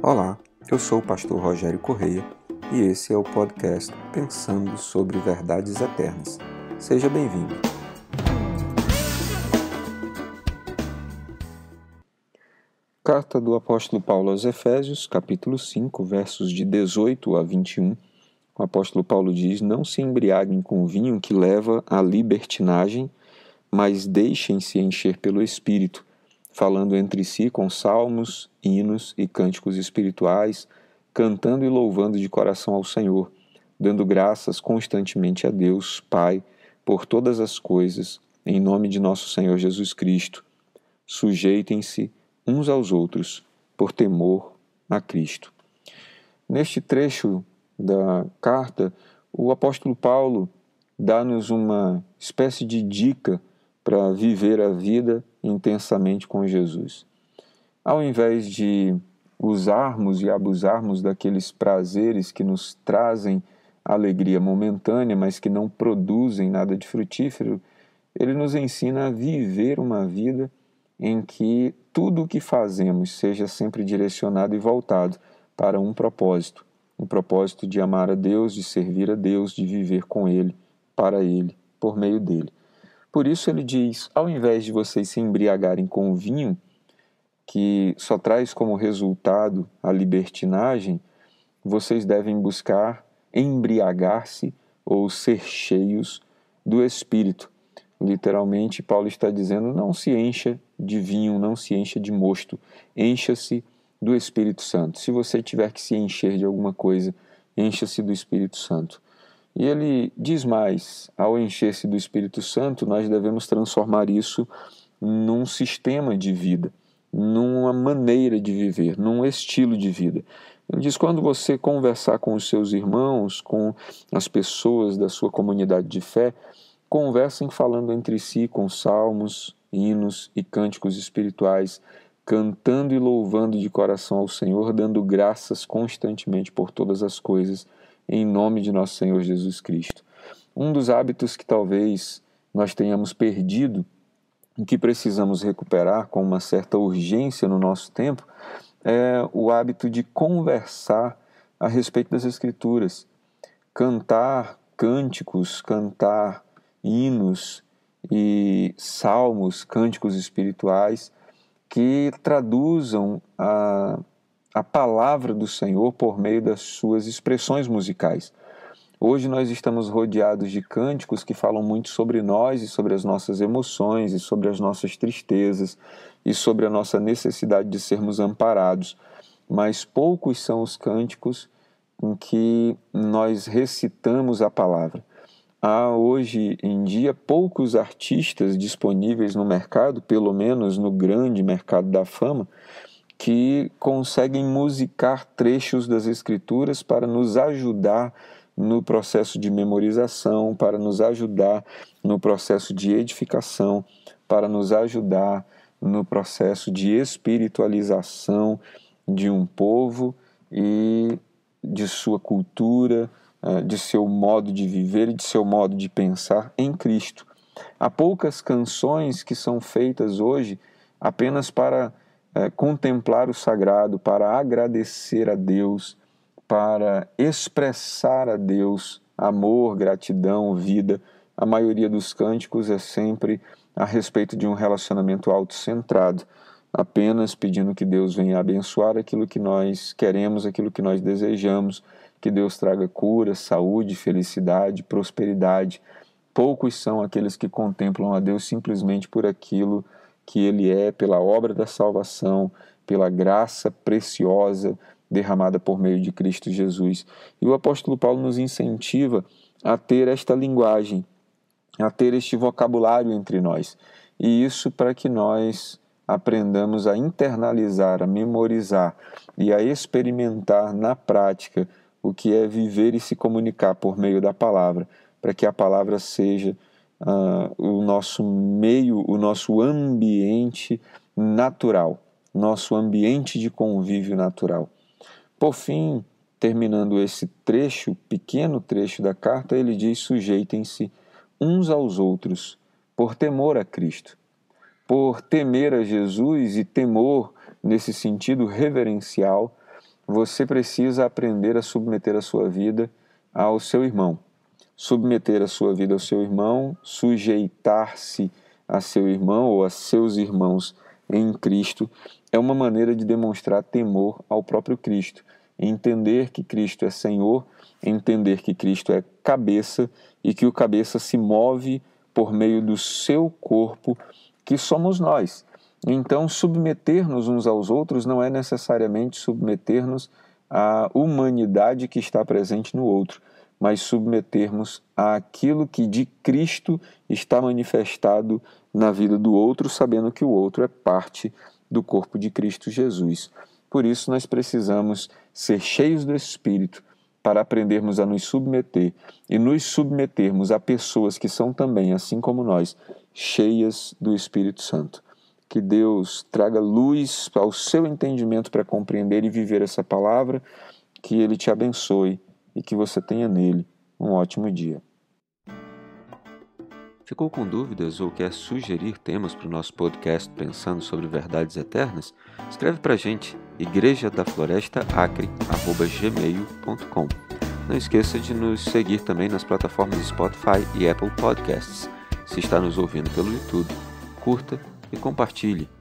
Olá, eu sou o pastor Rogério Correia e esse é o podcast Pensando sobre Verdades Eternas. Seja bem-vindo. Carta do apóstolo Paulo aos Efésios, capítulo 5, versos de 18 a 21. O apóstolo Paulo diz: Não se embriaguem com vinho que leva à libertinagem, mas deixem-se encher pelo espírito falando entre si com salmos, hinos e cânticos espirituais, cantando e louvando de coração ao Senhor, dando graças constantemente a Deus, Pai, por todas as coisas, em nome de nosso Senhor Jesus Cristo. Sujeitem-se uns aos outros por temor a Cristo. Neste trecho da carta, o apóstolo Paulo dá-nos uma espécie de dica para viver a vida intensamente com Jesus. Ao invés de usarmos e abusarmos daqueles prazeres que nos trazem alegria momentânea, mas que não produzem nada de frutífero, ele nos ensina a viver uma vida em que tudo o que fazemos seja sempre direcionado e voltado para um propósito, um propósito de amar a Deus, de servir a Deus, de viver com ele, para ele, por meio dele. Por isso ele diz: ao invés de vocês se embriagarem com o vinho, que só traz como resultado a libertinagem, vocês devem buscar embriagar-se ou ser cheios do espírito. Literalmente, Paulo está dizendo: não se encha de vinho, não se encha de mosto, encha-se do Espírito Santo. Se você tiver que se encher de alguma coisa, encha-se do Espírito Santo. E ele diz mais: ao encher-se do Espírito Santo, nós devemos transformar isso num sistema de vida, numa maneira de viver, num estilo de vida. Ele diz: quando você conversar com os seus irmãos, com as pessoas da sua comunidade de fé, conversem falando entre si com salmos, hinos e cânticos espirituais, cantando e louvando de coração ao Senhor, dando graças constantemente por todas as coisas em nome de nosso Senhor Jesus Cristo. Um dos hábitos que talvez nós tenhamos perdido e que precisamos recuperar com uma certa urgência no nosso tempo é o hábito de conversar a respeito das Escrituras, cantar cânticos, cantar hinos e salmos, cânticos espirituais que traduzam a a palavra do Senhor por meio das suas expressões musicais. Hoje nós estamos rodeados de cânticos que falam muito sobre nós e sobre as nossas emoções e sobre as nossas tristezas e sobre a nossa necessidade de sermos amparados, mas poucos são os cânticos em que nós recitamos a palavra. Há hoje em dia poucos artistas disponíveis no mercado, pelo menos no grande mercado da fama, que conseguem musicar trechos das Escrituras para nos ajudar no processo de memorização, para nos ajudar no processo de edificação, para nos ajudar no processo de espiritualização de um povo e de sua cultura, eh, de seu modo de viver e de seu modo de pensar em Cristo. Há poucas canções que são feitas hoje apenas para é, contemplar o sagrado, para agradecer a Deus, para expressar a Deus amor, gratidão, vida. A maioria dos cânticos é sempre a respeito de um relacionamento autocentrado, apenas pedindo que Deus venha abençoar aquilo que nós queremos, aquilo que nós desejamos, que Deus traga cura, saúde, felicidade, prosperidade. Poucos são aqueles que contemplam a Deus simplesmente por aquilo que ele é pela obra da salvação, pela graça preciosa derramada por meio de Cristo Jesus. E o apóstolo Paulo nos incentiva a ter esta linguagem, a ter este vocabulário entre nós. E isso para que nós aprendamos a internalizar, a memorizar e a experimentar na prática o que é viver e se comunicar por meio da palavra, para que a palavra seja uh, o nosso meio, o nosso ambiente natural, nosso ambiente de convívio natural. Por fim, terminando esse trecho, pequeno trecho da carta, ele diz: sujeitem-se uns aos outros por temor a Cristo. Por temer a Jesus e temor nesse sentido reverencial, você precisa aprender a submeter a sua vida ao seu irmão, submeter a sua vida ao seu irmão, sujeitar-se a seu irmão ou a seus irmãos em Cristo, é uma maneira de demonstrar temor ao próprio Cristo, entender que Cristo é Senhor, entender que Cristo é cabeça e que o cabeça se move por meio do seu corpo, que somos nós. Então, submeter-nos uns aos outros não é necessariamente submeter-nos à humanidade que está presente no outro, mas submetermos àquilo que de Cristo está manifestado na vida do outro, sabendo que o outro é parte do corpo de Cristo Jesus. Por isso, nós precisamos ser cheios do Espírito para aprendermos a nos submeter e nos submetermos a pessoas que são também, assim como nós, cheias do Espírito Santo. Que Deus traga luz ao seu entendimento para compreender e viver essa palavra, que Ele te abençoe e que você tenha nele um ótimo dia. Ficou com dúvidas ou quer sugerir temas para o nosso podcast Pensando sobre Verdades Eternas? Escreve para a gente, igreja da floresta acre, arroba gmail.com. Não esqueça de nos seguir também nas plataformas Spotify e Apple Podcasts. Se está nos ouvindo pelo YouTube, curta e compartilhe.